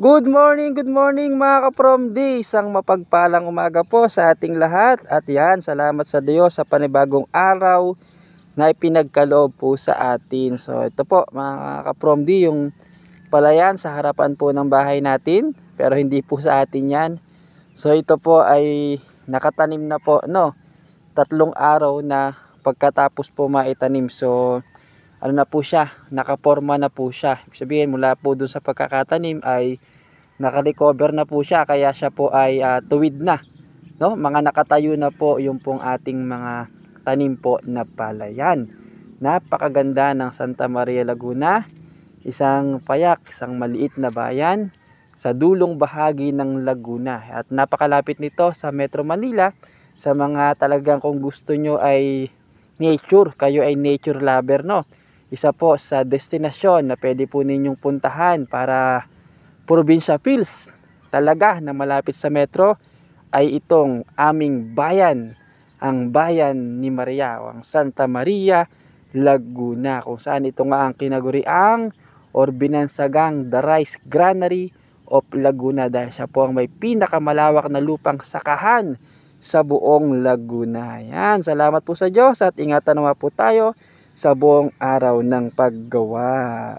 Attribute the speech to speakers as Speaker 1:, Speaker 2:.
Speaker 1: Good morning, good morning mga kaprom D. Isang mapagpalang umaga po sa ating lahat. At yan, salamat sa Diyos sa panibagong araw na ipinagkaloob po sa atin. So ito po mga kaprom D, yung palayan sa harapan po ng bahay natin. Pero hindi po sa atin yan. So ito po ay nakatanim na po, no? Tatlong araw na pagkatapos po maitanim. So ano na po siya, nakaporma na po siya. Ibig sabihin mula po dun sa pagkakatanim ay nakarecover na po siya kaya siya po ay uh, tuwid na. No? Mga nakatayo na po yung pong ating mga tanim po na palayan. Napakaganda ng Santa Maria Laguna. Isang payak, isang maliit na bayan sa dulong bahagi ng Laguna. At napakalapit nito sa Metro Manila sa mga talagang kung gusto nyo ay nature, kayo ay nature lover no isa po sa destinasyon na pwede po ninyong puntahan para probinsya feels talaga na malapit sa metro ay itong aming bayan, ang bayan ni Maria, ang Santa Maria, Laguna, kung saan ito nga ang kinaguri ang Orbinansagang the rice granary of Laguna dahil siya po ang may pinakamalawak na lupang sakahan sa buong Laguna. Yan, salamat po sa Diyos at ingatan naman po tayo sa buong araw ng paggawa.